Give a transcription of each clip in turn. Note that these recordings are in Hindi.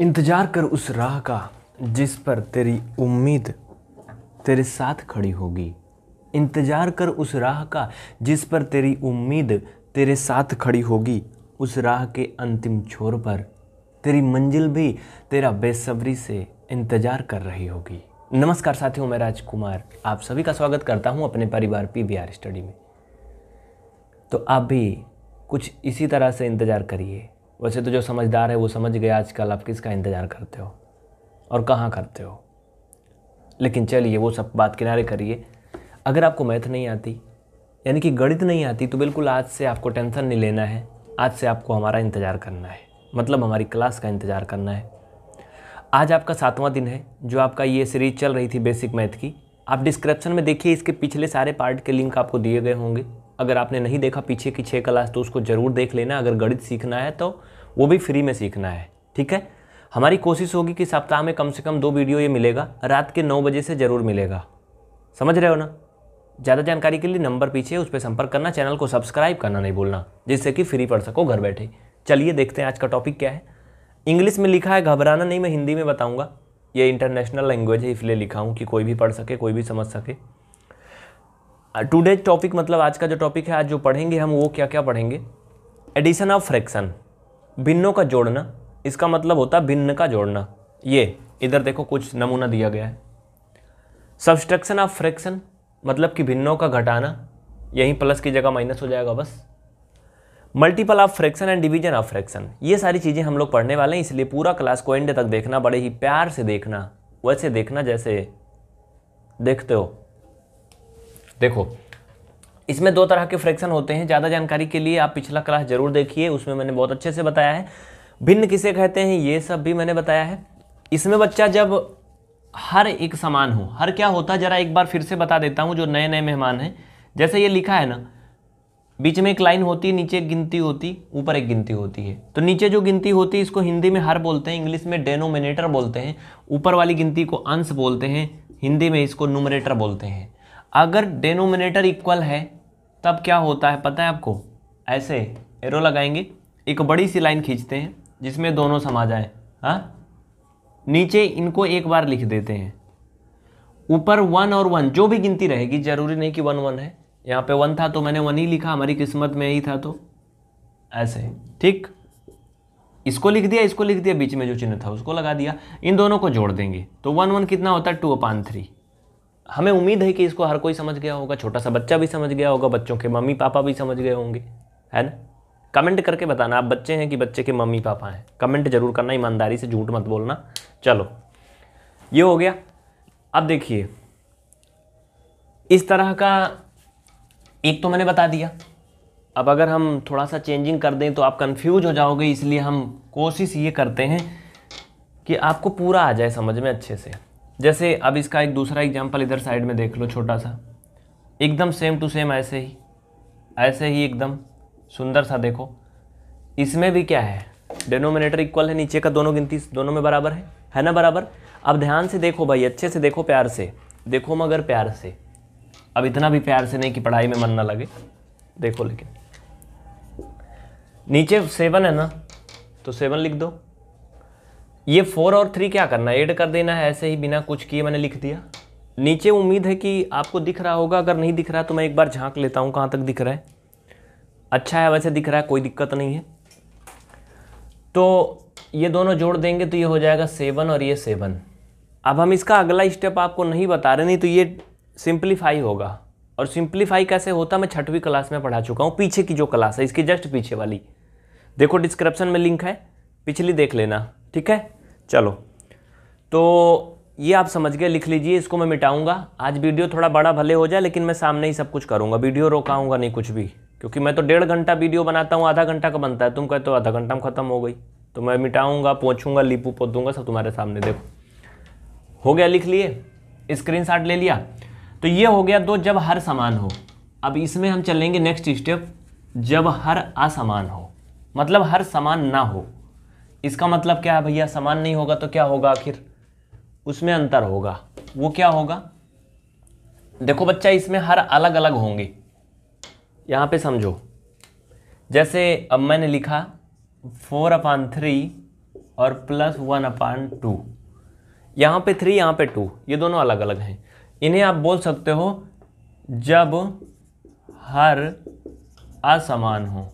इंतज़ार कर उस राह का जिस पर तेरी उम्मीद तेरे साथ खड़ी होगी इंतज़ार कर उस राह का जिस पर तेरी उम्मीद तेरे साथ खड़ी होगी उस राह के अंतिम छोर पर तेरी मंजिल भी तेरा बेसब्री से इंतज़ार कर रही होगी नमस्कार साथियों मैं राजकुमार आप सभी का स्वागत करता हूं अपने परिवार पी वी आर स्टडी में तो आप भी कुछ इसी तरह से इंतज़ार करिए वैसे तो जो समझदार है वो समझ गया आजकल आप किसका इंतज़ार करते हो और कहाँ करते हो लेकिन चलिए वो सब बात किनारे करिए अगर आपको मैथ नहीं आती यानी कि गणित नहीं आती तो बिल्कुल आज से आपको टेंशन नहीं लेना है आज से आपको हमारा इंतज़ार करना है मतलब हमारी क्लास का इंतज़ार करना है आज आपका सातवां दिन है जो आपका ये सीरीज चल रही थी बेसिक मैथ की आप डिस्क्रिप्शन में देखिए इसके पिछले सारे पार्ट के लिंक आपको दिए गए होंगे अगर आपने नहीं देखा पीछे की छः क्लास तो उसको ज़रूर देख लेना अगर गणित सीखना है तो वो भी फ्री में सीखना है ठीक है हमारी कोशिश होगी कि सप्ताह में कम से कम दो वीडियो ये मिलेगा रात के नौ बजे से ज़रूर मिलेगा समझ रहे हो ना ज़्यादा जानकारी के लिए नंबर पीछे उस पर संपर्क करना चैनल को सब्सक्राइब करना नहीं भूलना जिससे कि फ्री पढ़ सको घर बैठे चलिए देखते हैं आज का टॉपिक क्या है इंग्लिश में लिखा है घबराना नहीं मैं हिंदी में बताऊँगा ये इंटरनेशनल लैंग्वेज है इसलिए लिखा हूँ कि कोई भी पढ़ सके कोई भी समझ सके टुडे uh, टॉपिक मतलब आज का जो टॉपिक है आज जो पढ़ेंगे हम वो क्या क्या पढ़ेंगे एडिशन ऑफ फ्रैक्शन भिन्नों का जोड़ना इसका मतलब होता है भिन्न का जोड़ना ये इधर देखो कुछ नमूना दिया गया है सब्सट्रक्शन ऑफ फ्रैक्शन मतलब कि भिन्नों का घटाना यहीं प्लस की जगह माइनस हो जाएगा बस multiple of fraction and division of fraction ये सारी चीज़ें हम लोग पढ़ने वाले हैं इसलिए पूरा क्लास को एंड तक देखना बड़े ही प्यार से देखना वैसे देखना जैसे देखते हो देखो इसमें दो तरह के फ्रैक्शन होते हैं ज़्यादा जानकारी के लिए आप पिछला क्लास जरूर देखिए उसमें मैंने बहुत अच्छे से बताया है भिन्न किसे कहते हैं ये सब भी मैंने बताया है इसमें बच्चा जब हर एक समान हो हर क्या होता है जरा एक बार फिर से बता देता हूँ जो नए नए मेहमान हैं जैसे ये लिखा है ना बीच में एक लाइन होती है नीचे एक गिनती होती ऊपर एक गिनती होती है तो नीचे जो गिनती होती है इसको हिंदी में हर बोलते हैं इंग्लिश में डेनोमिनेटर बोलते हैं ऊपर वाली गिनती को अंश बोलते हैं हिंदी में इसको नूमरेटर बोलते हैं अगर डेनोमिनेटर इक्वल है तब क्या होता है पता है आपको ऐसे एरो लगाएंगे एक बड़ी सी लाइन खींचते हैं जिसमें दोनों समा जाए हाँ नीचे इनको एक बार लिख देते हैं ऊपर वन और वन जो भी गिनती रहेगी जरूरी नहीं कि वन वन है यहाँ पे वन था तो मैंने वन ही लिखा हमारी किस्मत में ही था तो ऐसे ठीक इसको लिख दिया इसको लिख दिया बीच में जो चिन्ह था उसको लगा दिया इन दोनों को जोड़ देंगे तो वन वन कितना होता है टू अपान थ्री हमें उम्मीद है कि इसको हर कोई समझ गया होगा छोटा सा बच्चा भी समझ गया होगा बच्चों के मम्मी पापा भी समझ गए होंगे है ना कमेंट करके बताना आप बच्चे हैं कि बच्चे के मम्मी पापा हैं कमेंट जरूर करना ईमानदारी से झूठ मत बोलना चलो ये हो गया अब देखिए इस तरह का एक तो मैंने बता दिया अब अगर हम थोड़ा सा चेंजिंग कर दें तो आप कंफ्यूज हो जाओगे इसलिए हम कोशिश ये करते हैं कि आपको पूरा आ जाए समझ में अच्छे से जैसे अब इसका एक दूसरा एग्जाम्पल इधर साइड में देख लो छोटा सा एकदम सेम टू सेम ऐसे ही ऐसे ही एकदम सुंदर सा देखो इसमें भी क्या है डिनोमिनेटर इक्वल है नीचे का दोनों गिनती दोनों में बराबर है है ना बराबर अब ध्यान से देखो भाई अच्छे से देखो प्यार से देखो मगर प्यार से अब इतना भी प्यार से नहीं कि पढ़ाई में मन ना लगे देखो लेकिन नीचे सेवन है ना तो सेवन लिख दो ये फोर और थ्री क्या करना है ऐड कर देना है ऐसे ही बिना कुछ किए मैंने लिख दिया नीचे उम्मीद है कि आपको दिख रहा होगा अगर नहीं दिख रहा तो मैं एक बार झांक लेता हूँ कहाँ तक दिख रहा है अच्छा है वैसे दिख रहा है कोई दिक्कत नहीं है तो ये दोनों जोड़ देंगे तो ये हो जाएगा सेवन और ये सेवन अब हम इसका अगला स्टेप आपको नहीं बता रहे नहीं तो ये सिंप्लीफाई होगा और सिंप्लीफाई कैसे होता मैं छठवीं क्लास में पढ़ा चुका हूँ पीछे की जो क्लास है इसकी जस्ट पीछे वाली देखो डिस्क्रिप्शन में लिंक है पिछली देख लेना ठीक है चलो तो ये आप समझ गए लिख लीजिए इसको मैं मिटाऊंगा आज वीडियो थोड़ा बड़ा भले हो जाए लेकिन मैं सामने ही सब कुछ करूंगा वीडियो रोकाऊंगा नहीं कुछ भी क्योंकि मैं तो डेढ़ घंटा वीडियो बनाता हूँ आधा घंटा का बनता है तुम कहते हो आधा घंटा में ख़त्म हो गई तो मैं मिटाऊंगा पहुँचूंगा लीपू दूंगा सब तुम्हारे सामने देखो हो गया लिख लिए स्क्रीन ले लिया तो ये हो गया दो जब हर समान हो अब इसमें हम चलेंगे नेक्स्ट स्टेप जब हर असमान हो मतलब हर समान ना हो इसका मतलब क्या है भैया समान नहीं होगा तो क्या होगा आखिर उसमें अंतर होगा वो क्या होगा देखो बच्चा इसमें हर अलग अलग होंगे यहाँ पे समझो जैसे अब मैंने लिखा फोर अपान थ्री और प्लस वन अपान टू यहाँ पे थ्री यहाँ पे टू ये दोनों अलग अलग हैं इन्हें आप बोल सकते हो जब हर असमान हो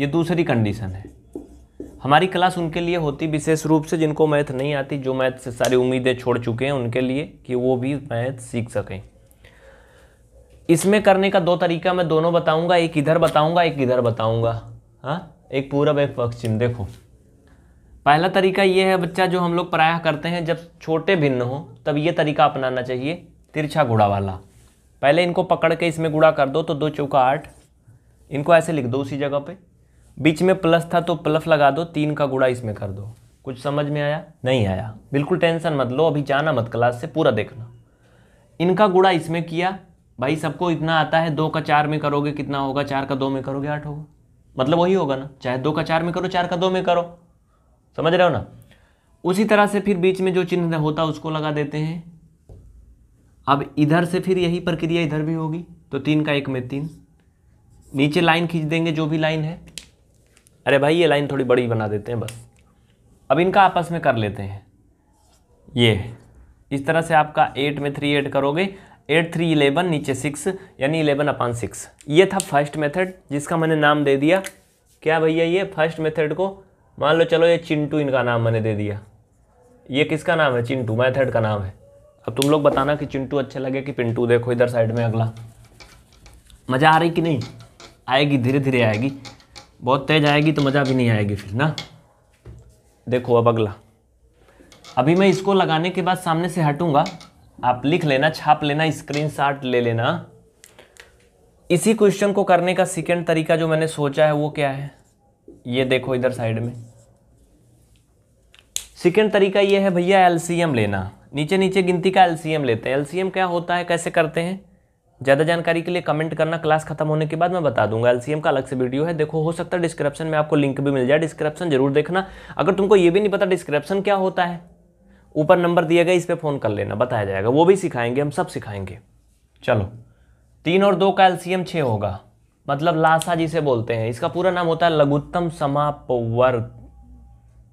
ये दूसरी कंडीशन है हमारी क्लास उनके लिए होती विशेष रूप से जिनको मैथ नहीं आती जो मैथ से सारी उम्मीदें छोड़ चुके हैं उनके लिए कि वो भी मैथ सीख सकें इसमें करने का दो तरीका मैं दोनों बताऊंगा एक इधर बताऊंगा एक इधर बताऊंगा हाँ एक पूरब एक पश्चिम देखो पहला तरीका ये है बच्चा जो हम लोग प्रायः करते हैं जब छोटे भिन्न हो तब ये तरीका अपनाना चाहिए तिरछा गुड़ा वाला पहले इनको पकड़ के इसमें गुड़ा कर दो तो दो चौका आठ इनको ऐसे लिख दो उसी जगह पे बीच में प्लस था तो प्लस लगा दो तीन का गुड़ा इसमें कर दो कुछ समझ में आया नहीं आया बिल्कुल टेंशन मत लो अभी जाना मत क्लास से पूरा देखना इनका गुड़ा इसमें किया भाई सबको इतना आता है दो का चार में करोगे कितना होगा चार का दो में करोगे आठ होगा मतलब वही होगा ना चाहे दो का चार में करो चार का दो में करो समझ रहे हो ना उसी तरह से फिर बीच में जो चिन्ह होता है उसको लगा देते हैं अब इधर से फिर यही प्रक्रिया इधर भी होगी तो तीन का एक में तीन नीचे लाइन खींच देंगे जो भी लाइन है अरे भाई ये लाइन थोड़ी बड़ी बना देते हैं बस अब इनका आपस में कर लेते हैं ये इस तरह से आपका एट में थ्री एट करोगे एट थ्री इलेवन नीचे सिक्स यानी इलेवन अपान सिक्स ये था फर्स्ट मेथड जिसका मैंने नाम दे दिया क्या भैया ये फर्स्ट मेथड को मान लो चलो ये चिंटू इनका नाम मैंने दे दिया ये किसका नाम है चिंटू मैथड का नाम है अब तुम लोग बताना कि चिंटू अच्छा लगे कि पिंटू देखो इधर साइड में अगला मज़ा आ रही कि नहीं आएगी धीरे धीरे आएगी बहुत तेज आएगी तो मज़ा भी नहीं आएगी फिर ना देखो अब अगला अभी मैं इसको लगाने के बाद सामने से हटूंगा आप लिख लेना छाप लेना स्क्रीन ले लेना इसी क्वेश्चन को करने का सेकेंड तरीका जो मैंने सोचा है वो क्या है ये देखो इधर साइड में सेकेंड तरीका ये है भैया एलसीएम लेना नीचे नीचे गिनती का एलसीएम लेते हैं एलसीएम क्या होता है कैसे करते हैं ज़्यादा जानकारी के लिए कमेंट करना क्लास खत्म होने के बाद मैं बता दूंगा एलसीएम का अलग से वीडियो है देखो हो सकता है डिस्क्रिप्शन में आपको लिंक भी मिल जाए डिस्क्रिप्शन जरूर देखना अगर तुमको ये भी नहीं पता डिस्क्रिप्शन क्या होता है ऊपर नंबर दिया गया इस पर फ़ोन कर लेना बताया जाएगा वो भी सिखाएंगे हम सब सिखाएंगे चलो तीन और दो का एलसीएम छः होगा मतलब लासा जिसे बोलते हैं इसका पूरा नाम होता है लघुत्तम समापवर्त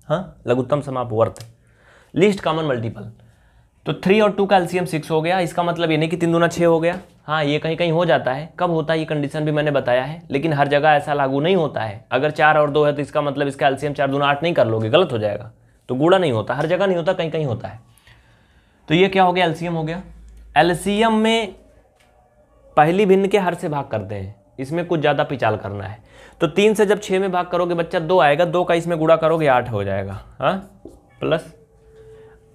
हाँ लघुत्तम समापवर्त लिस्ट कॉमन मल्टीपल तो थ्री और टू का एल्सियम सिक्स हो गया इसका मतलब ये नहीं कि तीन दूना छः हो गया हाँ ये कहीं कहीं हो जाता है कब होता है ये कंडीशन भी मैंने बताया है लेकिन हर जगह ऐसा लागू नहीं होता है अगर चार और दो है तो इसका मतलब इसका एल्सियम चार दूना आठ नहीं कर लोगे गलत हो जाएगा तो गुड़ा नहीं होता हर जगह नहीं होता कहीं कहीं होता है तो ये क्या हो गया एल्सियम हो गया एल्सियम में पहली भिन्न के हर से भाग करते हैं इसमें कुछ ज़्यादा पिचाल करना है तो तीन से जब छः में भाग करोगे बच्चा दो आएगा दो का इसमें गुड़ा करोगे आठ हो जाएगा हाँ प्लस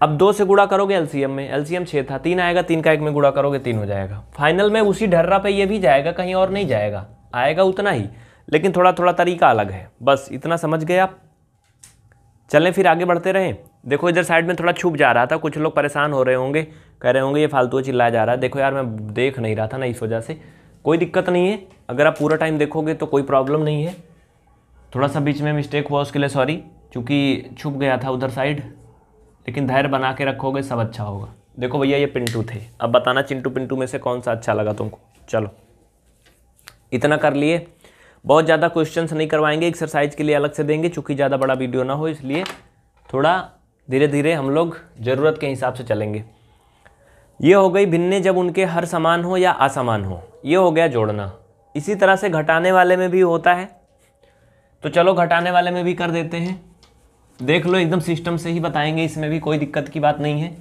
अब दो से गुड़ा करोगे एलसीएम में एलसीएम छः था तीन आएगा तीन का एक में गुड़ा करोगे तीन हो जाएगा फाइनल में उसी ढर्रा पे ये भी जाएगा कहीं और नहीं जाएगा आएगा उतना ही लेकिन थोड़ा थोड़ा तरीका अलग है बस इतना समझ गए आप चलें फिर आगे बढ़ते रहें देखो इधर साइड में थोड़ा छुप जा रहा था कुछ लोग परेशान हो रहे होंगे कह रहे होंगे ये फालतू चिल्लाया जा रहा है देखो यार मैं देख नहीं रहा था ना इस वजह से कोई दिक्कत नहीं है अगर आप पूरा टाइम देखोगे तो कोई प्रॉब्लम नहीं है थोड़ा सा बीच में मिस्टेक हुआ उसके लिए सॉरी क्योंकि छुप गया था उधर साइड लेकिन धैर्य बना के रखोगे सब अच्छा होगा देखो भैया ये पिंटू थे अब बताना चिंटू पिंटू में से कौन सा अच्छा लगा तुमको चलो इतना कर लिए बहुत ज़्यादा क्वेश्चंस नहीं करवाएंगे एक्सरसाइज के लिए अलग से देंगे चूँकि ज़्यादा बड़ा वीडियो ना हो इसलिए थोड़ा धीरे धीरे हम लोग ज़रूरत के हिसाब से चलेंगे ये हो गई भिन्ने जब उनके हर समान हो या असमान हो ये हो गया जोड़ना इसी तरह से घटाने वाले में भी होता है तो चलो घटाने वाले में भी कर देते हैं देख लो एकदम सिस्टम से ही बताएंगे इसमें भी कोई दिक्कत की बात नहीं है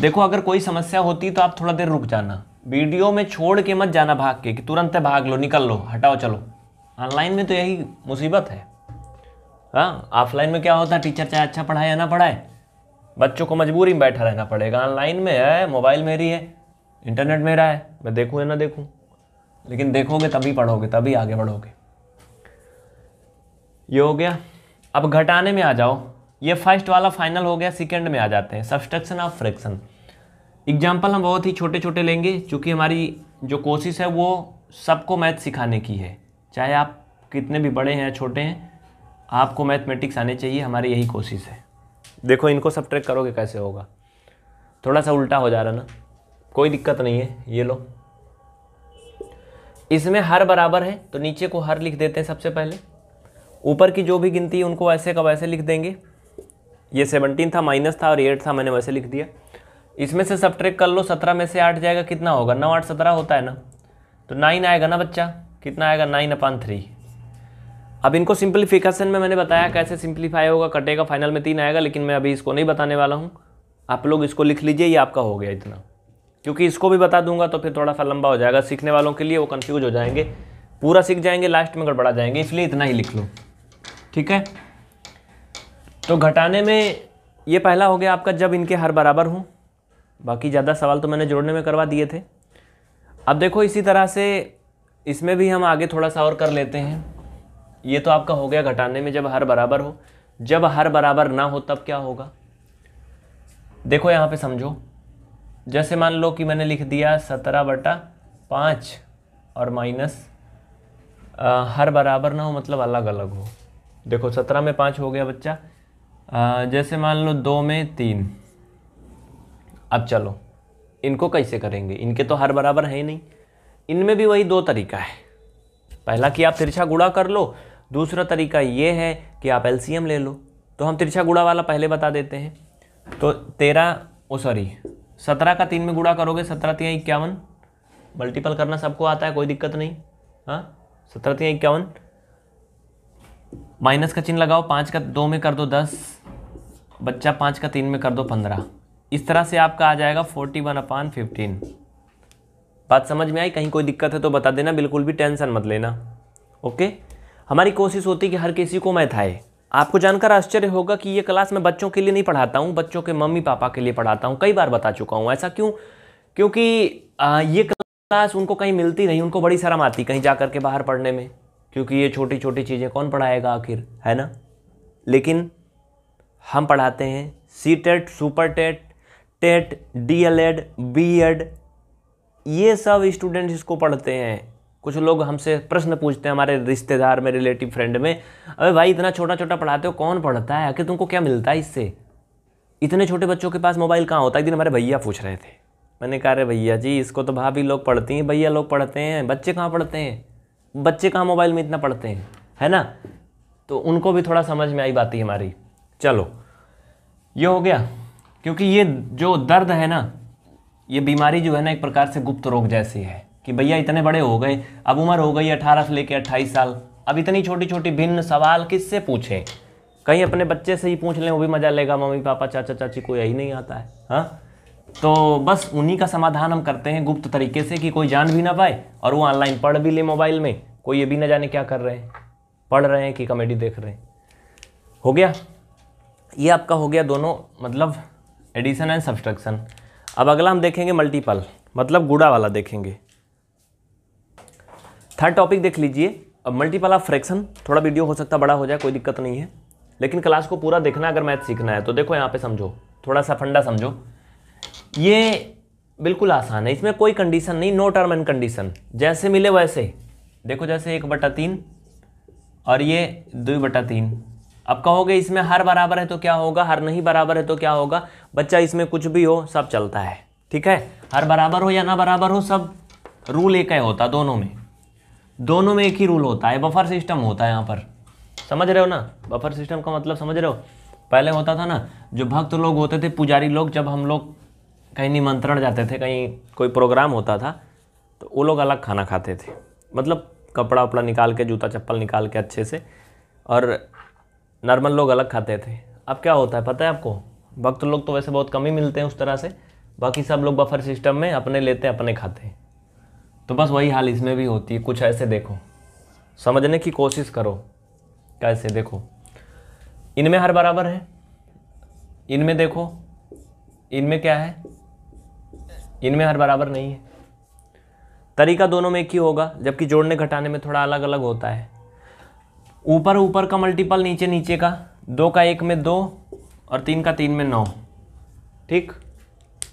देखो अगर कोई समस्या होती तो आप थोड़ा देर रुक जाना वीडियो में छोड़ के मत जाना भाग के कि तुरंत भाग लो निकल लो हटाओ चलो ऑनलाइन में तो यही मुसीबत है हाँ ऑफलाइन में क्या होता है टीचर चाहे अच्छा पढ़ाए या ना पढ़ाए बच्चों को मजबूरी में बैठा रहना पड़ेगा ऑनलाइन में है मोबाइल मेरी है इंटरनेट मेरा है मैं देखूँ या ना देखूँ लेकिन देखोगे तभी पढ़ोगे तभी आगे बढ़ोगे ये हो गया अब घटाने में आ जाओ ये फर्स्ट वाला फाइनल हो गया सेकेंड में आ जाते हैं सब्सट्रक्शन ऑफ फ्रैक्शन एग्जाम्पल हम बहुत ही छोटे छोटे लेंगे क्योंकि हमारी जो कोशिश है वो सबको मैथ सिखाने की है चाहे आप कितने भी बड़े हैं छोटे हैं आपको मैथमेटिक्स आने चाहिए हमारी यही कोशिश है देखो इनको सब ट्रैक करोगे कैसे होगा थोड़ा सा उल्टा हो जा रहा ना कोई दिक्कत नहीं है ये लो इसमें हर बराबर है तो नीचे को हर लिख देते हैं सबसे पहले ऊपर की जो भी गिनती है उनको ऐसे का वैसे लिख देंगे ये सेवनटीन था माइनस था और एट था मैंने वैसे लिख दिया इसमें से सब ट्रेक कर लो सत्रह में से आठ जाएगा कितना होगा नौ आठ सत्रह होता है ना तो नाइन आएगा ना बच्चा कितना आएगा नाइन अपान थ्री अब इनको सिंप्लीफिकेशन में मैंने बताया कैसे सिंप्लीफाई होगा कटेगा फाइनल में तीन आएगा लेकिन मैं अभी इसको नहीं बताने वाला हूँ आप लोग इसको लिख लीजिए ये आपका हो गया इतना क्योंकि इसको भी बता दूंगा तो फिर थोड़ा सा लंबा हो जाएगा सीखने वालों के लिए वो कन्फ्यूज हो जाएंगे पूरा सीख जाएंगे लास्ट में गड़बड़ा जाएंगे इसलिए इतना ही लिख लो ठीक है तो घटाने में ये पहला हो गया आपका जब इनके हर बराबर हों बाकी ज़्यादा सवाल तो मैंने जोड़ने में करवा दिए थे अब देखो इसी तरह से इसमें भी हम आगे थोड़ा सा और कर लेते हैं ये तो आपका हो गया घटाने में जब हर बराबर हो जब हर बराबर ना हो तब क्या होगा देखो यहाँ पे समझो जैसे मान लो कि मैंने लिख दिया सत्रह बटा पाँच और माइनस हर बराबर ना हो मतलब अलग अलग हो देखो सत्रह में पाँच हो गया बच्चा आ, जैसे मान लो दो में तीन अब चलो इनको कैसे करेंगे इनके तो हर बराबर है ही नहीं इनमें भी वही दो तरीका है पहला कि आप तिरछा गुड़ा कर लो दूसरा तरीका ये है कि आप एलसीएम ले लो तो हम तिरछा गुड़ा वाला पहले बता देते हैं तो तेरह ओ सॉरी सत्रह का तीन में गुड़ा करोगे सत्रह तिया इक्यावन मल्टीपल करना सबको आता है कोई दिक्कत नहीं हाँ सत्रह तिया इक्यावन माइनस का चिन्ह लगाओ पाँच का दो में कर दो दस बच्चा पाँच का तीन में कर दो पंद्रह इस तरह से आपका आ जाएगा फोर्टी वन अपान फिफ्टीन बात समझ में आई कहीं कोई दिक्कत है तो बता देना बिल्कुल भी टेंशन मत लेना ओके हमारी कोशिश होती है कि हर किसी को मैथ आए आपको जानकर आश्चर्य होगा कि ये क्लास मैं बच्चों के लिए नहीं पढ़ाता हूँ बच्चों के मम्मी पापा के लिए पढ़ाता हूँ कई बार बता चुका हूँ ऐसा क्यों क्योंकि ये क्लास उनको कहीं मिलती नहीं उनको बड़ी शर्म आती कहीं जा के बाहर पढ़ने में क्योंकि ये छोटी छोटी चीज़ें कौन पढ़ाएगा आखिर है ना लेकिन हम पढ़ाते हैं C TET super TET TET D El Ed B Ed ये सब स्टूडेंट्स इसको पढ़ते हैं कुछ लोग हमसे प्रश्न पूछते हैं हमारे रिश्तेदार में रिलेटिव फ्रेंड में अरे भाई इतना छोटा छोटा पढ़ाते हो कौन पढ़ता है आखिर तुमको क्या मिलता है इससे इतने छोटे बच्चों के पास मोबाइल कहाँ होता है एक दिन हमारे भैया पूछ रहे थे मैंने कहा अरे भैया जी इसको तो भाभी लोग पढ़ती हैं भैया लोग पढ़ते हैं बच्चे कहाँ पढ़ते हैं बच्चे कहाँ मोबाइल में इतना पढ़ते हैं है ना तो उनको भी थोड़ा समझ में आई बात ही हमारी चलो ये हो गया क्योंकि ये जो दर्द है ना ये बीमारी जो है ना एक प्रकार से गुप्त रोग जैसी है कि भैया इतने बड़े हो गए अब उम्र हो गई अठारह से लेकर अट्ठाईस साल अब इतनी छोटी छोटी भिन्न सवाल किससे पूछें कहीं अपने बच्चे से ही पूछ लें वो भी मज़ा लेगा मम्मी पापा चाचा चाची कोई यही नहीं आता है हाँ तो बस उन्हीं का समाधान हम करते हैं गुप्त तरीके से कि कोई जान भी ना पाए और वो ऑनलाइन पढ़ भी ले मोबाइल में कोई ये भी ना जाने क्या कर रहे हैं पढ़ रहे हैं कि कॉमेडी देख रहे हैं हो गया ये आपका हो गया दोनों मतलब एडिशन एंड सब्सट्रक्शन अब अगला हम देखेंगे मल्टीपल मतलब गुड़ा वाला देखेंगे थर्ड टॉपिक देख लीजिए अब मल्टीपल ऑफ फ्रैक्शन थोड़ा वीडियो हो सकता बड़ा हो जाए कोई दिक्कत नहीं है लेकिन क्लास को पूरा देखना अगर मैथ सीखना है तो देखो यहाँ पे समझो थोड़ा सा फंडा समझो ये बिल्कुल आसान है इसमें कोई कंडीशन नहीं नो टर्म एंड कंडीशन जैसे मिले वैसे देखो जैसे एक बटा तीन और ये दो बटा तीन अब कहोगे इसमें हर बराबर है तो क्या होगा हर नहीं बराबर है तो क्या होगा बच्चा इसमें कुछ भी हो सब चलता है ठीक है हर बराबर हो या ना बराबर हो सब रूल एक है होता दोनों में दोनों में एक ही रूल होता है बफर सिस्टम होता है यहाँ पर समझ रहे हो ना बफर सिस्टम का मतलब समझ रहे हो पहले होता था ना जो भक्त लोग होते थे पुजारी लोग जब हम लोग कहीं निमंत्रण जाते थे कहीं कोई प्रोग्राम होता था तो वो लोग अलग खाना खाते थे मतलब कपड़ा उपड़ा निकाल के जूता चप्पल निकाल के अच्छे से और नॉर्मल लोग अलग खाते थे अब क्या होता है पता है आपको भक्त लोग तो वैसे बहुत कम ही मिलते हैं उस तरह से बाकी सब लोग बफर सिस्टम में अपने लेते अपने खाते हैं तो बस वही हाल इसमें भी होती है कुछ ऐसे देखो समझने की कोशिश करो कैसे देखो इनमें हर बराबर है इनमें देखो इनमें क्या है इनमें हर बराबर नहीं है तरीका दोनों में एक ही होगा जबकि जोड़ने घटाने में थोड़ा अलग अलग होता है ऊपर ऊपर का मल्टीपल नीचे नीचे का दो का एक में दो और तीन का तीन में नौ ठीक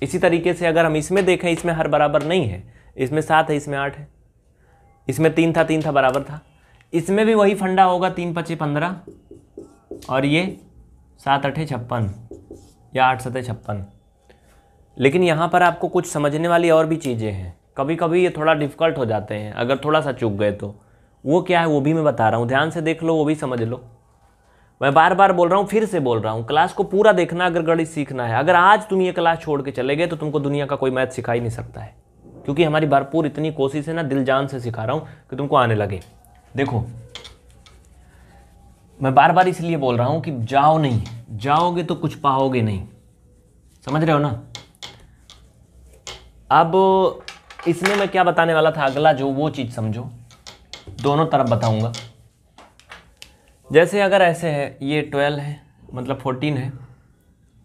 इसी तरीके से अगर हम इसमें देखें इसमें हर बराबर नहीं है इसमें सात है इसमें आठ है इसमें तीन था तीन था बराबर था इसमें भी वही फंडा होगा तीन पच्चीस पंद्रह और ये सात अठे छप्पन या आठ सतह छप्पन लेकिन यहाँ पर आपको कुछ समझने वाली और भी चीज़ें हैं कभी कभी ये थोड़ा डिफ़िकल्ट हो जाते हैं अगर थोड़ा सा चुक गए तो वो क्या है वो भी मैं बता रहा हूँ ध्यान से देख लो वो भी समझ लो मैं बार बार बोल रहा हूँ फिर से बोल रहा हूँ क्लास को पूरा देखना अगर गणित सीखना है अगर आज तुम ये क्लास छोड़ के चले गए तो तुमको दुनिया का कोई मैथ सिखा ही नहीं सकता है क्योंकि हमारी भरपूर इतनी कोशिश है ना दिल जान से सिखा रहा हूँ कि तुमको आने लगे देखो मैं बार बार इसलिए बोल रहा हूँ कि जाओ नहीं जाओगे तो कुछ पाओगे नहीं समझ रहे हो ना अब इसमें मैं क्या बताने वाला था अगला जो वो चीज़ समझो दोनों तरफ बताऊंगा जैसे अगर ऐसे है ये ट्वेल्व है मतलब फोर्टीन है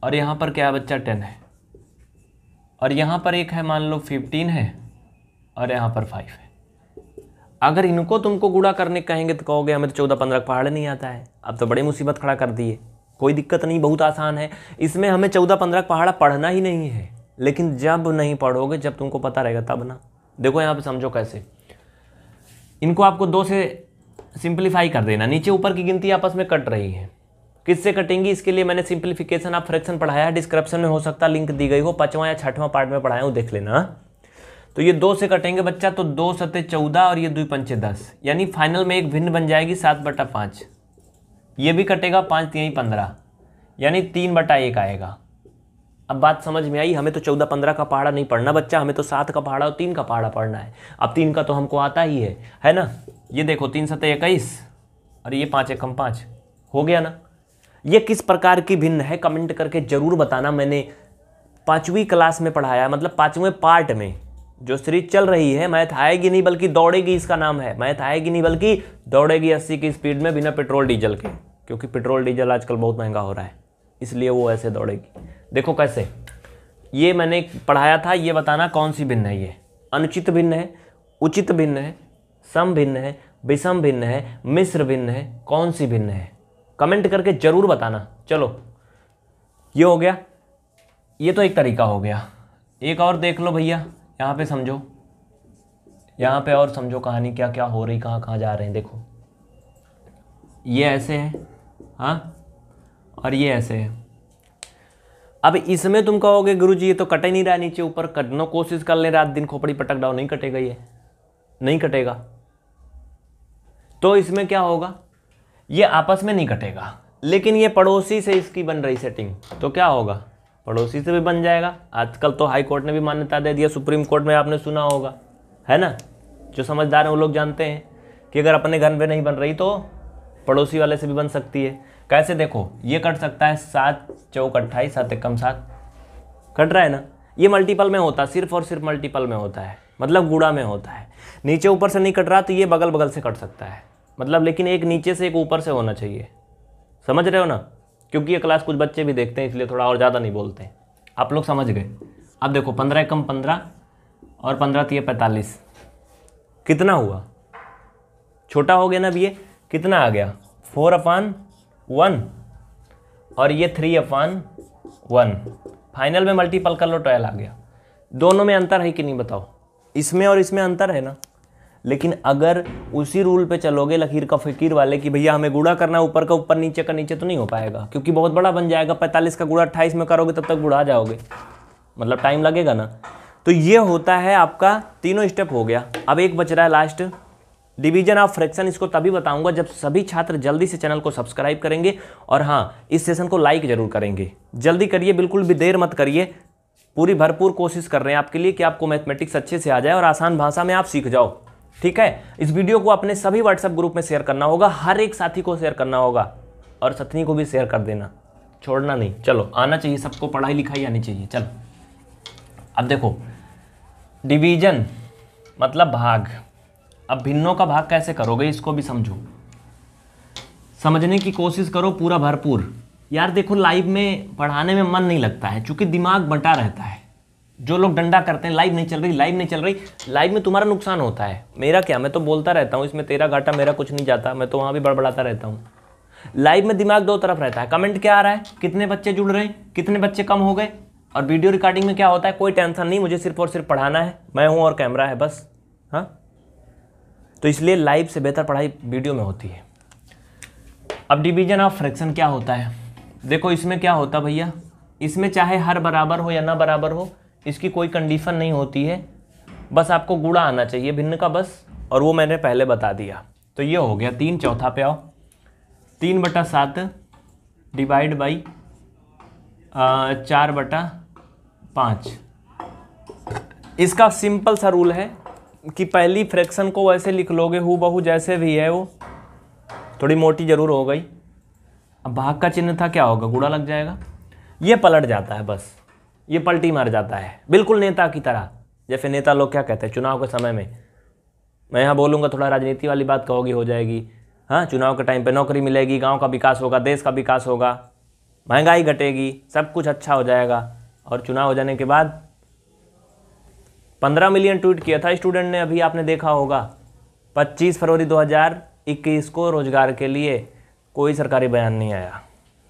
और यहाँ पर क्या बच्चा टेन है और यहाँ पर एक है मान लो फिफ्टीन है और यहाँ पर फाइव है अगर इनको तुमको गुड़ा करने कहेंगे तो कहोगे हमें तो चौदह पंद्रह पहाड़ नहीं आता है अब तो बड़ी मुसीबत खड़ा कर दिए कोई दिक्कत नहीं बहुत आसान है इसमें हमें चौदह पंद्रह पहाड़ा पढ़ना ही नहीं है लेकिन जब नहीं पढ़ोगे जब तुमको पता रहेगा तब ना देखो यहाँ पे समझो कैसे इनको आपको दो से सिंप्लीफाई कर देना नीचे ऊपर की गिनती आपस में कट रही है किससे कटेंगी इसके लिए मैंने सिंप्लीफिकेशन आप फ्रैक्शन पढ़ाया डिस्क्रिप्शन में हो सकता लिंक दी गई हो पचवा या छठवां पार्ट में पढ़ाया हूँ देख लेना तो ये दो से कटेंगे बच्चा तो दो सत्य चौदह और ये दुई पंचे दस यानी फाइनल में एक भिन्न बन जाएगी सात बटा पाँच ये भी कटेगा पाँच तीन पंद्रह यानी तीन बटा एक आएगा अब बात समझ में आई हमें तो चौदह पंद्रह का पहाड़ा नहीं पढ़ना बच्चा हमें तो सात का पहाड़ा और तीन का पहाड़ा पढ़ना है अब तीन का तो हमको आता ही है है ना ये देखो तीन सत इक्कीस और ये पाँच एकम पाँच हो गया ना ये किस प्रकार की भिन्न है कमेंट करके ज़रूर बताना मैंने पाँचवीं क्लास में पढ़ाया मतलब पाँचवें पार्ट में जो सीरीज चल रही है मैथ आएगी नहीं बल्कि दौड़ेगी इसका नाम है मैथ आएगी नहीं बल्कि दौड़ेगी अस्सी की स्पीड में बिना पेट्रोल डीजल के क्योंकि पेट्रोल डीजल आजकल बहुत महंगा हो रहा है इसलिए वो ऐसे दौड़ेगी देखो कैसे ये मैंने पढ़ाया था ये बताना कौन सी भिन्न है ये अनुचित भिन्न है उचित भिन्न है सम भिन्न है विषम भिन्न है मिश्र भिन्न है कौन सी भिन्न है कमेंट करके ज़रूर बताना चलो ये हो गया ये तो एक तरीका हो गया एक और देख लो भैया यहाँ पे समझो यहाँ पे और समझो कहानी क्या क्या हो रही कहाँ कहाँ जा रहे हैं देखो ये ऐसे हैं हाँ और ये ऐसे है अब इसमें तुम कहोगे गुरु जी ये तो कटे नहीं रहा नीचे ऊपर कटना कोशिश कर ले रात दिन खोपड़ी पटक डाओ नहीं कटेगा ये नहीं कटेगा तो इसमें क्या होगा ये आपस में नहीं कटेगा लेकिन ये पड़ोसी से इसकी बन रही सेटिंग तो क्या होगा पड़ोसी से भी बन जाएगा आजकल तो हाई कोर्ट ने भी मान्यता दे दिया सुप्रीम कोर्ट में आपने सुना होगा है ना जो समझदार हैं वो लोग जानते हैं कि अगर अपने घर में नहीं बन रही तो पड़ोसी वाले से भी बन सकती है कैसे देखो ये कट सकता है सात चौक अट्ठाईस सात एक कम सात कट रहा है ना ये मल्टीपल में होता है सिर्फ और सिर्फ मल्टीपल में होता है मतलब गुड़ा में होता है नीचे ऊपर से नहीं कट रहा तो ये बगल बगल से कट सकता है मतलब लेकिन एक नीचे से एक ऊपर से होना चाहिए समझ रहे हो ना क्योंकि ये क्लास कुछ बच्चे भी देखते हैं इसलिए थोड़ा और ज़्यादा नहीं बोलते हैं आप लोग समझ गए अब देखो पंद्रह कम पंद्रह और पंद्रह तीय तो पैंतालीस कितना हुआ छोटा हो गया ना अब ये कितना आ गया फोर अपान वन और ये थ्री अपान वन फाइनल में मल्टीपल कर लो ट्वेल्व आ गया दोनों में अंतर है कि नहीं बताओ इसमें और इसमें अंतर है ना लेकिन अगर उसी रूल पे चलोगे लकीर का फकीर वाले कि भैया हमें गुड़ा करना ऊपर का ऊपर नीचे का नीचे तो नहीं हो पाएगा क्योंकि बहुत बड़ा बन जाएगा पैंतालीस का गुड़ा अट्ठाईस में करोगे तब तक गुड़ा जाओगे मतलब टाइम लगेगा ना तो ये होता है आपका तीनों स्टेप हो गया अब एक बच रहा है लास्ट डिवीजन ऑफ फ्रैक्शन इसको तभी बताऊंगा जब सभी छात्र जल्दी से चैनल को सब्सक्राइब करेंगे और हाँ इस सेशन को लाइक जरूर करेंगे जल्दी करिए बिल्कुल भी देर मत करिए पूरी भरपूर कोशिश कर रहे हैं आपके लिए कि आपको मैथमेटिक्स अच्छे से आ जाए और आसान भाषा में आप सीख जाओ ठीक है इस वीडियो को अपने सभी व्हाट्सएप ग्रुप में शेयर करना होगा हर एक साथी को शेयर करना होगा और सतनी को भी शेयर कर देना छोड़ना नहीं चलो आना चाहिए सबको पढ़ाई लिखाई आनी चाहिए चलो अब देखो डिवीजन मतलब भाग अब भिन्नों का भाग कैसे करोगे इसको भी समझो समझने की कोशिश करो पूरा भरपूर यार देखो लाइव में पढ़ाने में मन नहीं लगता है चूंकि दिमाग बटा रहता है जो लोग डंडा करते हैं लाइव नहीं चल रही लाइव नहीं चल रही लाइव में तुम्हारा नुकसान होता है मेरा क्या मैं तो बोलता रहता हूँ इसमें तेरा घाटा मेरा कुछ नहीं जाता मैं तो वहाँ भी बड़बड़ाता रहता हूँ लाइव में दिमाग दो तरफ रहता है कमेंट क्या आ रहा है कितने बच्चे जुड़ रहे हैं कितने बच्चे कम हो गए और वीडियो रिकॉर्डिंग में क्या होता है कोई टेंशन नहीं मुझे सिर्फ और सिर्फ पढ़ाना है मैं हूँ और कैमरा है बस हाँ तो इसलिए लाइव से बेहतर पढ़ाई वीडियो में होती है अब डिवीजन ऑफ फ्रैक्शन क्या होता है देखो इसमें क्या होता भैया इसमें चाहे हर बराबर हो या ना बराबर हो इसकी कोई कंडीशन नहीं होती है बस आपको गुड़ा आना चाहिए भिन्न का बस और वो मैंने पहले बता दिया तो ये हो गया तीन चौथा पे आओ तीन बटा सात डिवाइड बाई चार बटा पाँच इसका सिंपल सा रूल है कि पहली फ्रैक्शन को वैसे लिख लोगे हु बहू जैसे भी है वो थोड़ी मोटी ज़रूर हो गई अब भाग का चिन्ह था क्या होगा गुड़ा लग जाएगा ये पलट जाता है बस ये पलटी मार जाता है बिल्कुल नेता की तरह जैसे नेता लोग क्या कहते हैं चुनाव के समय में मैं यहाँ बोलूँगा थोड़ा राजनीति वाली बात कहोगी हो जाएगी हाँ चुनाव के टाइम पर नौकरी मिलेगी गाँव का विकास होगा देश का विकास होगा महंगाई घटेगी सब कुछ अच्छा हो जाएगा और चुनाव हो जाने के बाद 15 मिलियन ट्वीट किया था स्टूडेंट ने अभी आपने देखा होगा 25 फरवरी 2021 को रोजगार के लिए कोई सरकारी बयान नहीं आया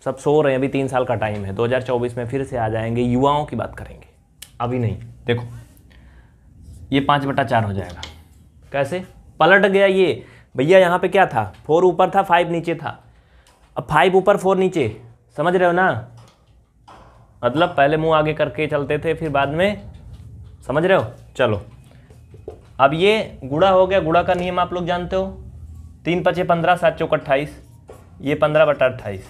सब सो रहे हैं अभी तीन साल का टाइम है 2024 में फिर से आ जाएंगे युवाओं की बात करेंगे अभी नहीं देखो ये पाँच बटा चार हो जाएगा कैसे पलट गया ये भैया यहाँ पे क्या था फोर ऊपर था फाइव नीचे था अब फाइव ऊपर फोर नीचे समझ रहे हो ना मतलब पहले मुंह आगे करके चलते थे फिर बाद में समझ रहे हो चलो अब ये गुड़ा हो गया गुड़ा का नियम आप लोग जानते हो तीन पचे पंद्रह सात चौक अट्ठाईस ये पंद्रह बटा अट्ठाईस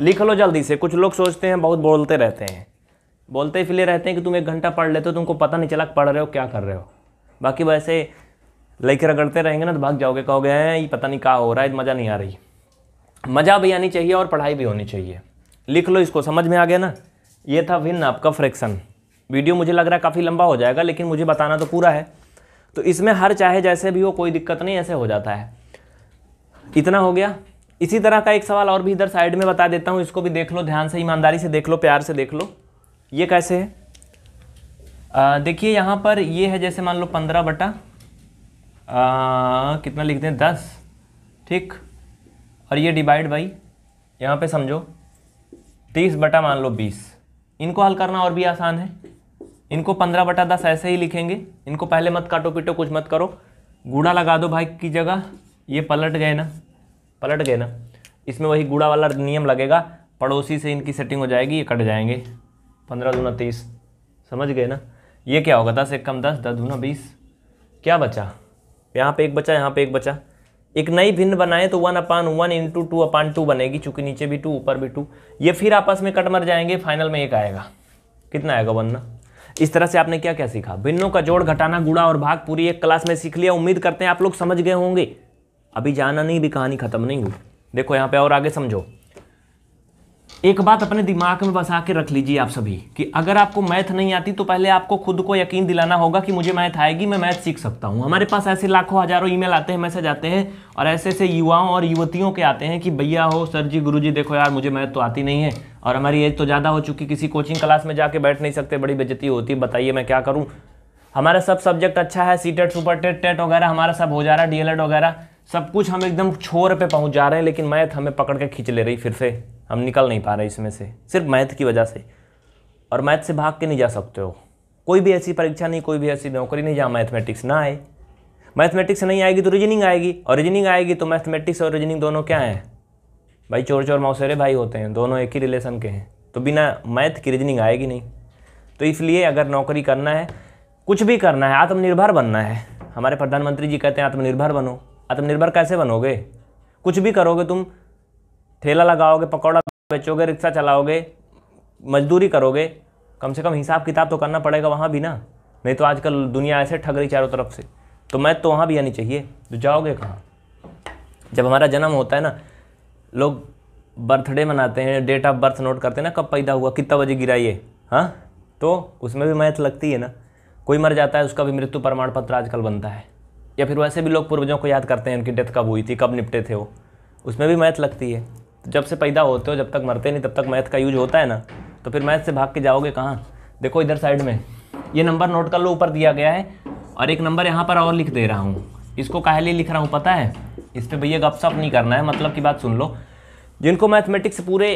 लिख लो जल्दी से कुछ लोग सोचते हैं बहुत बोलते रहते हैं बोलते इसलिए रहते हैं कि तुम एक घंटा पढ़ लेते हो तुमको पता नहीं चला पढ़ रहे हो क्या कर रहे हो बाकी वैसे लेके रगड़ते रहेंगे ना तो भाग जाओगे कहोगे हैं ये पता नहीं क्या हो रहा है मज़ा नहीं आ रही मज़ा भी आनी चाहिए और पढ़ाई भी होनी चाहिए लिख लो इसको समझ में आ गया ना ये था विन आपका फ्रैक्शन वीडियो मुझे लग रहा है काफ़ी लंबा हो जाएगा लेकिन मुझे बताना तो पूरा है तो इसमें हर चाहे जैसे भी हो कोई दिक्कत नहीं ऐसे हो जाता है इतना हो गया इसी तरह का एक सवाल और भी इधर साइड में बता देता हूँ इसको भी देख लो ध्यान से ईमानदारी से देख लो प्यार से देख लो ये कैसे है देखिए यहाँ पर ये है जैसे मान लो पंद्रह बटा आ, कितना लिख दें दस ठीक और ये डिवाइड बाई यहाँ पे समझो तीस बटा मान लो बीस इनको हल करना और भी आसान है इनको पंद्रह बटा दस ऐसे ही लिखेंगे इनको पहले मत काटो पीटो कुछ मत करो गुड़ा लगा दो भाई की जगह ये पलट गए ना पलट गए ना इसमें वही गुड़ा वाला नियम लगेगा पड़ोसी से इनकी सेटिंग हो जाएगी ये कट जाएंगे पंद्रह दूना तेईस समझ गए ना ये क्या होगा दस एक कम दस दस दूना बीस क्या बचा यहाँ पे एक बचा यहाँ पे एक बचा एक नई भिन्न बनाए तो one upon one into two upon two बनेगी चूंकि नीचे भी टू ऊपर भी टू ये फिर आपस में कट मर जाएंगे फाइनल में एक आएगा कितना आएगा वन ना इस तरह से आपने क्या क्या सीखा भिन्नों का जोड़ घटाना गुड़ा और भाग पूरी एक क्लास में सीख लिया उम्मीद करते हैं आप लोग समझ गए होंगे अभी जाना नहीं भी कहानी खत्म नहीं हुई देखो यहाँ पे और आगे समझो एक बात अपने दिमाग में बसा के रख लीजिए आप सभी कि अगर आपको मैथ नहीं आती तो पहले आपको खुद को यकीन दिलाना होगा कि मुझे मैथ आएगी मैं मैथ सीख सकता हूँ हमारे पास ऐसे लाखों हजारों ईमेल आते हैं मैसेज आते हैं और ऐसे ऐसे युवाओं और युवतियों के आते हैं कि भैया हो सर जी गुरु जी देखो यार मुझे मैथ तो आती नहीं है और हमारी एज तो ज़्यादा हो चुकी किसी कोचिंग क्लास में जाके बैठ नहीं सकते बड़ी बेजती होती है बताइए मैं क्या करूँ हमारा सब सब्जेक्ट अच्छा है C TET super TET TET वगैरह हमारा सब हो जा रहा है डी वगैरह सब कुछ हम एकदम छोर पे पहुंच जा रहे हैं लेकिन मैथ हमें पकड़ के खींच ले रही फिर से हम निकल नहीं पा रहे इसमें से सिर्फ मैथ की वजह से और मैथ से भाग के नहीं जा सकते हो कोई भी ऐसी परीक्षा नहीं कोई भी ऐसी नौकरी नहीं जहाँ मैथमेटिक्स ना आए मैथमेटिक्स नहीं आएगी तो रीजनिंग आएगी और रीजनिंग आएगी तो मैथमेटिक्स और रीजनिंग दोनों क्या हैं भाई चोर चोर मौसेरे भाई होते हैं दोनों एक ही रिलेशन के हैं तो बिना मैथ की रीजनिंग आएगी नहीं तो इसलिए अगर नौकरी करना है कुछ भी करना है आत्मनिर्भर बनना है हमारे प्रधानमंत्री जी कहते हैं आत्मनिर्भर बनो आत्मनिर्भर कैसे बनोगे कुछ भी करोगे तुम ठेला लगाओगे पकौड़ा बेचोगे रिक्शा चलाओगे मजदूरी करोगे कम से कम हिसाब किताब तो करना पड़ेगा वहाँ भी ना नहीं तो आजकल दुनिया ऐसे ठग रही चारों तरफ से तो मैथ तो वहाँ भी आनी चाहिए तो जाओगे कहाँ जब हमारा जन्म होता है ना लोग बर्थडे मनाते हैं डेट ऑफ बर्थ नोट करते हैं ना कब पैदा हुआ कितना बजे गिरा ये हाँ तो उसमें भी मैथ लगती है ना कोई मर जाता है उसका भी मृत्यु प्रमाण पत्र आजकल बनता है या फिर वैसे भी लोग पूर्वजों को याद करते हैं उनकी डेथ कब हुई थी कब निपटे थे वो उसमें भी मैथ लगती है तो जब से पैदा होते हो जब तक मरते नहीं तब तक मैथ का यूज होता है ना तो फिर मैथ से भाग के जाओगे कहाँ देखो इधर साइड में ये नंबर नोट कर लो ऊपर दिया गया है और एक नंबर यहाँ पर और लिख दे रहा हूँ इसको काहली लिख रहा हूँ पता है इस पर भैया गपसप नहीं करना है मतलब की बात सुन लो जिनको मैथमेटिक्स पूरे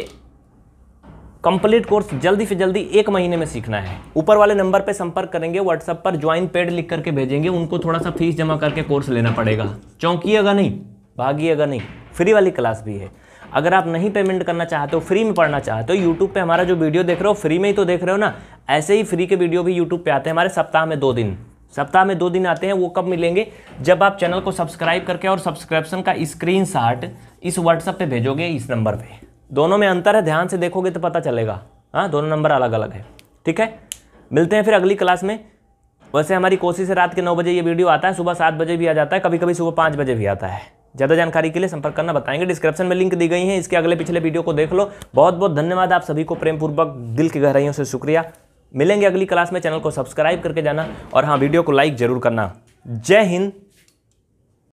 कंप्लीट कोर्स जल्दी से जल्दी एक महीने में सीखना है ऊपर वाले नंबर पे संपर्क करेंगे व्हाट्सएप पर ज्वाइन पेड लिख करके भेजेंगे उनको थोड़ा सा फीस जमा करके कोर्स लेना पड़ेगा चौंकीएगा नहीं भागिएगा नहीं फ्री वाली क्लास भी है अगर आप नहीं पेमेंट करना चाहते हो फ्री में पढ़ना चाहते हो यूट्यूब पे हमारा जो वीडियो देख रहे हो फ्री में ही तो देख रहे हो ना ऐसे ही फ्री के वीडियो भी यूट्यूब पे आते हैं हमारे सप्ताह में दो दिन सप्ताह में दो दिन आते हैं वो कब मिलेंगे जब आप चैनल को सब्सक्राइब करके और सब्सक्रिप्शन का स्क्रीन इस व्हाट्सएप पे भेजोगे इस नंबर पे दोनों में अंतर है ध्यान से देखोगे तो पता चलेगा हाँ दोनों नंबर अलग अलग है ठीक है मिलते हैं फिर अगली क्लास में वैसे हमारी कोशिश है रात के नौ बजे ये वीडियो आता है सुबह सात बजे भी आ जाता है कभी कभी सुबह पाँच बजे भी आता है ज़्यादा जानकारी के लिए संपर्क करना बताएंगे डिस्क्रिप्शन में लिंक दी गई है इसके अगले पिछले वीडियो को देख लो बहुत बहुत धन्यवाद आप सभी को प्रेमपूर्वक दिल की गहराइयों से शुक्रिया मिलेंगे अगली क्लास में चैनल को सब्सक्राइब करके जाना और हाँ वीडियो को लाइक ज़रूर करना जय हिंद